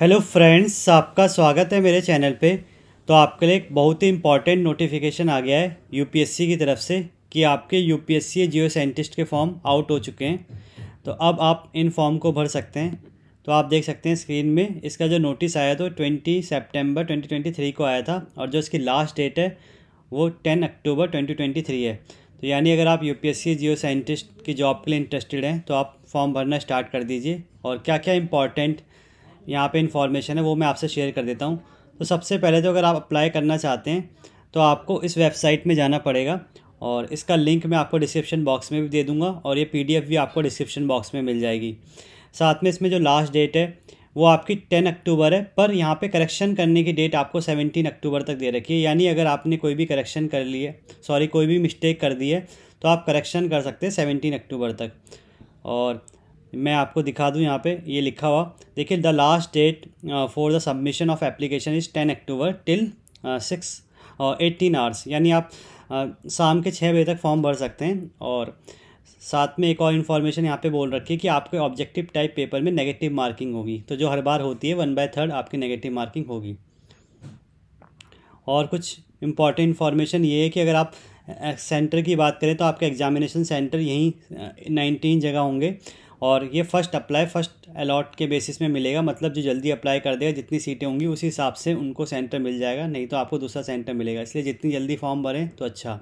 hello friends आपका स्वागत है मेरे चैनल पे तो आपके लिए एक बहुत ही इम्पॉर्टेंट नोटिफिकेशन आ गया है यूपीएससी की तरफ से कि आपके यूपीएससी जियो साइंटिस्ट के फॉर्म आउट हो चुके हैं तो अब आप इन फॉर्म को भर सकते हैं तो आप देख सकते हैं स्क्रीन में इसका जो नोटिस आया तो twenty September twenty twenty three को आया था और जो इसकी लास्ट डेट है वो ten October twenty twenty three है तो यानी अगर आप यू जियो साइंटिस्ट की जॉब के लिए इंटरेस्टेड हैं तो आप फॉर्म भरना स्टार्ट कर दीजिए और क्या क्या इंपॉर्टेंट यहाँ पे इन्फॉर्मेशन है वो मैं आपसे शेयर कर देता हूँ तो सबसे पहले तो अगर आप अप्लाई करना चाहते हैं तो आपको इस वेबसाइट में जाना पड़ेगा और इसका लिंक मैं आपको डिस्क्रिप्शन बॉक्स में भी दे दूँगा और ये पी भी आपको डिस्क्रिप्शन बॉक्स में मिल जाएगी साथ में इसमें जो लास्ट डेट है वो आपकी टेन अक्टूबर है पर यहाँ पे करेक्शन करने की डेट आपको सेवनटीन अक्टूबर तक दे रखी है यानी अगर आपने कोई भी करेक्शन कर ली है सॉरी कोई भी मिस्टेक कर दी है तो आप करेक्शन कर सकते हैं सेवनटीन अक्टूबर तक और मैं आपको दिखा दूँ यहाँ पे ये लिखा हुआ देखिए the last date for the submission of application is ten October till six eighteen hours यानी आप uh, शाम के छः बजे तक फॉर्म भर सकते हैं और साथ में एक और इन्फॉर्मेशन यहाँ पे बोल रखी है कि आपके ऑब्जेक्टिव टाइप पेपर में नेगेटिव मार्किंग होगी तो जो हर बार होती है वन बाय थर्ड आपकी नेगेटिव मार्किंग होगी और कुछ इम्पॉर्टेंट इन्फॉर्मेशन ये है कि अगर आप सेंटर uh, की बात करें तो आपके एग्जामिनेशन सेंटर यहीं नाइनटीन uh, जगह होंगे और ये फ़र्स्ट अप्लाई फ़र्स्ट अलॉट के बेसिस में मिलेगा मतलब जो जल्दी अप्लाई कर देगा जितनी सीटें होंगी उसी हिसाब से उनको सेंटर मिल जाएगा नहीं तो आपको दूसरा सेंटर मिलेगा इसलिए जितनी जल्दी फॉर्म भरें तो अच्छा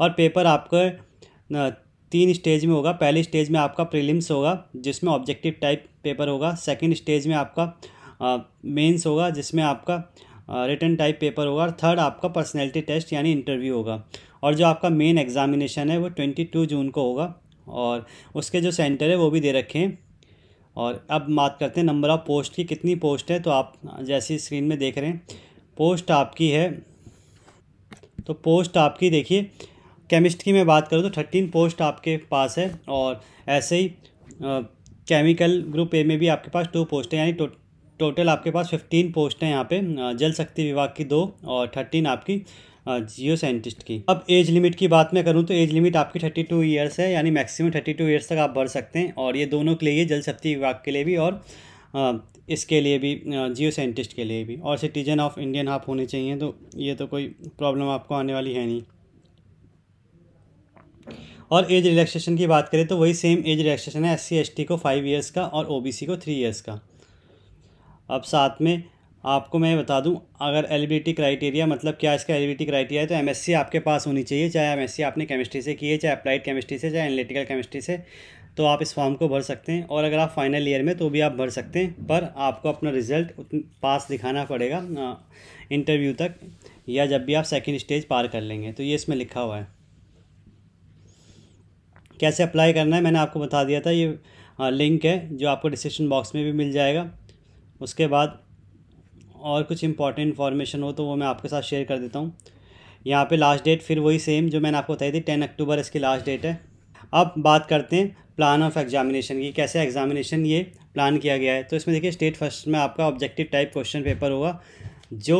और पेपर आपका तीन स्टेज में होगा पहले स्टेज में आपका प्रीलिम्स होगा जिसमें ऑब्जेक्टिव टाइप पेपर होगा सेकेंड स्टेज में आपका मेंस होगा जिसमें आपका रिटर्न टाइप पेपर होगा और थर्ड आपका पर्सनैलिटी टेस्ट यानी इंटरव्यू होगा और जो आपका मेन एग्जामिनेशन है वो ट्वेंटी टू जून को होगा और उसके जो सेंटर है वो भी दे रखे हैं और अब बात करते हैं नंबर ऑफ़ पोस्ट की कितनी पोस्ट है तो आप जैसी स्क्रीन में देख रहे हैं पोस्ट आपकी है तो पोस्ट आपकी देखिए केमिस्ट की मैं बात करूँ तो थर्टीन पोस्ट आपके पास है और ऐसे ही केमिकल ग्रुप ए में भी आपके पास टू पोस्ट है यानी टो, टोटल आपके पास फिफ्टीन पोस्ट हैं यहाँ पे जल शक्ति विभाग की दो और थर्टीन आपकी हाँ, जियो साइंटिस्ट की अब एज लिमिट की बात मैं करूँ तो एज लिमिट आपकी थर्टी टू ईयर्स है यानी मैक्सिमम थर्टी टू ईयर्स तक आप भर सकते हैं और ये दोनों के लिए जल शक्ति विभाग के लिए भी और हाँ, इसके लिए भी हाँ, जियो साइंटिस्ट के लिए भी और सिटीजन ऑफ इंडियन आप होने चाहिए तो ये तो कोई प्रॉब्लम आपको आने वाली है नहीं और एज रिलैक्सेशन की बात करें तो वही सेम एज रिलैक्सेशन है एस सी को फाइव ईयर्स का और ओ को थ्री ईयर्स का अब साथ में आपको मैं बता दूं अगर एलिबिलिटी क्राइटेरिया मतलब क्या इसका एलिबिलिटी क्राइटेरिया है तो एमएससी आपके पास होनी चाहिए चाहे एमएससी आपने केमिस्ट्री से की है चाहे अप्लाइड केमिस्ट्री से चाहे एनालिटिकल केमिस्ट्री से तो आप इस फॉर्म को भर सकते हैं और अगर आप फाइनल ईयर में तो भी आप भर सकते हैं पर आपको अपना रिजल्ट पास दिखाना पड़ेगा इंटरव्यू तक या जब भी आप सेकेंड स्टेज पार कर लेंगे तो ये इसमें लिखा हुआ है कैसे अप्लाई करना है मैंने आपको बता दिया था ये लिंक है जो आपको डिस्क्रिप्शन बॉक्स में भी मिल जाएगा उसके बाद और कुछ इंपॉर्टेंट इन्फॉर्मेशन हो तो वो मैं आपके साथ शेयर कर देता हूँ यहाँ पे लास्ट डेट फिर वही सेम जो मैंने आपको बताई थी टेन अक्टूबर इसकी लास्ट डेट है अब बात करते हैं प्लान ऑफ एग्जामिनेशन की कैसे एग्जामिनेशन ये प्लान किया गया है तो इसमें देखिए स्टेट फर्स्ट में आपका ऑब्जेक्टिव टाइप क्वेश्चन पेपर होगा जो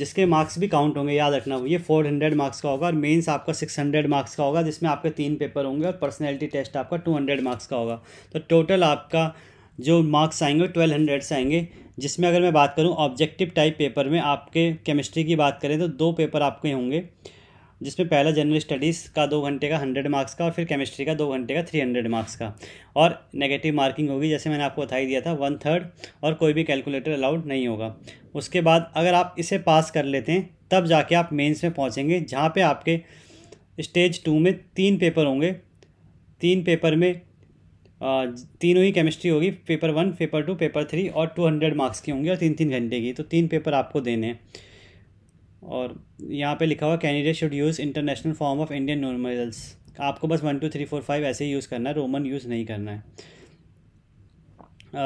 जिसके मार्क्स भी काउंट होंगे याद रखना ये फोर हंड्रेड मार्क्स का होगा और मेंस आपका सिक्स हंड्रेड मार्क्स का होगा जिसमें आपके तीन पेपर होंगे और पर्सनैलिटी टेस्ट आपका टू हंड्रेड मार्क्स का होगा तो टोटल आपका जो मार्क्स आएंगे ट्वेल्व हंड्रेड से आएंगे जिसमें अगर मैं बात करूँ ऑब्जेक्टिव टाइप पेपर में आपके केमिस्ट्री की बात करें तो दो पेपर आपके होंगे जिसमें पहला जनरल स्टडीज़ का दो घंटे का हंड्रेड मार्क्स का और फिर केमिस्ट्री का दो घंटे का थ्री हंड्रेड मार्क्स का और नेगेटिव मार्किंग होगी जैसे मैंने आपको बताई दिया था वन थर्ड और कोई भी कैलकुलेटर अलाउड नहीं होगा उसके बाद अगर आप इसे पास कर लेते हैं तब जाके आप मेंस में पहुंचेंगे जहाँ पे आपके स्टेज टू में तीन पेपर होंगे तीन पेपर में तीनों ही केमिस्ट्री होगी paper one paper two paper three और टू हंड्रेड मार्क्स की होंगी और तीन तीन घंटे की तो तीन पेपर आपको देने हैं और यहाँ पे लिखा हुआ candidate should use international form of Indian numerals आपको बस one two three four five ऐसे ही यूज़ करना है रोमन यूज़ नहीं करना है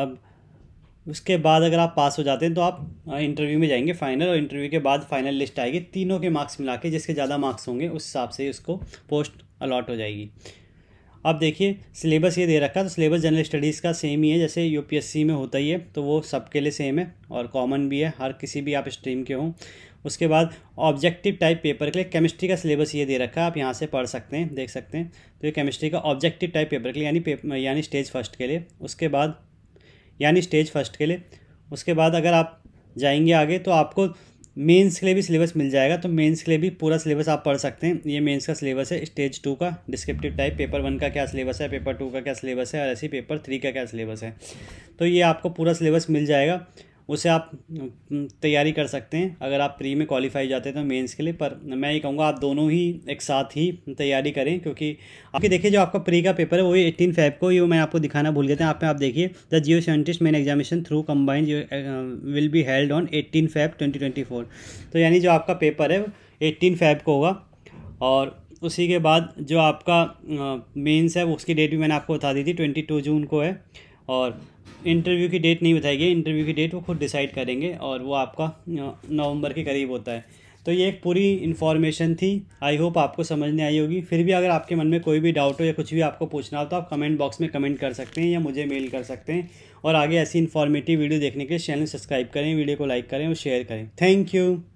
अब उसके बाद अगर आप पास हो जाते हैं तो आप इंटरव्यू में जाएंगे फाइनल और इंटरव्यू के बाद फाइनल लिस्ट आएगी तीनों के मार्क्स मिला के जिसके ज़्यादा मार्क्स होंगे उस हिसाब से उसको पोस्ट अलॉट हो जाएगी अब देखिए सिलेबस ये दे रखा है तो सिलेबस जनरल स्टडीज़ का सेम ही है जैसे यूपीएससी में होता ही है तो वो सबके लिए सेम है और कॉमन भी है हर किसी भी आप स्ट्रीम के हों उसके बाद ऑब्जेक्टिव टाइप पेपर के लिए केमिस्ट्री का सिलेबस ये दे रखा है आप यहाँ से पढ़ सकते हैं देख सकते हैं तो ये केमिस्ट्री का ऑब्जेक्टिव टाइप पेपर के लिए यानी यानी स्टेज फर्स्ट के लिए उसके बाद यानी स्टेज फर्स्ट के लिए उसके बाद अगर आप जाएंगे आगे तो आपको मेंस के लिए भी सिलेबस मिल जाएगा तो मेंस के लिए भी पूरा सिलेबस आप पढ़ सकते हैं ये मेंस का सिलेबस है स्टेज टू का डिस्क्रिप्टिव टाइप पेपर वन का क्या सिलेबस है पेपर टू का क्या सिलेबस है और ऐसे पेपर थ्री का क्या सिलेबस है तो ये आपको पूरा सिलेबस मिल जाएगा उसे आप तैयारी कर सकते हैं अगर आप प्री में क्वालिफाई जाते हैं तो मेंस के लिए पर मैं ये कहूँगा आप दोनों ही एक साथ ही तैयारी करें क्योंकि आपके देखिए जो आपका प्री का पेपर है वो एट्टीन फेब को ये मैं आपको दिखाना भूल गया था आप में आप देखिए the geo scientist main examination through combined will be held on eighteen Feb twenty तो यानी जो आपका पेपर है एट्टीन फेब को होगा और उसी के बाद जो आपका मेंस है उसकी डेट भी मैंने आपको बता दी थी ट्वेंटी टू जून को है और इंटरव्यू की डेट नहीं बताई गई इंटरव्यू की डेट वो खुद डिसाइड करेंगे और वो आपका नवंबर के करीब होता है तो ये एक पूरी इन्फॉर्मेशन थी आई होप आपको समझ आई होगी फिर भी अगर आपके मन में कोई भी डाउट हो या कुछ भी आपको पूछना हो तो आप कमेंट बॉक्स में कमेंट कर सकते हैं या मुझे मेल कर सकते हैं और आगे ऐसी इन्फॉर्मेटिव वीडियो देखने के लिए चैनल सब्सक्राइब करें वीडियो को लाइक करें और शेयर करें थैंक यू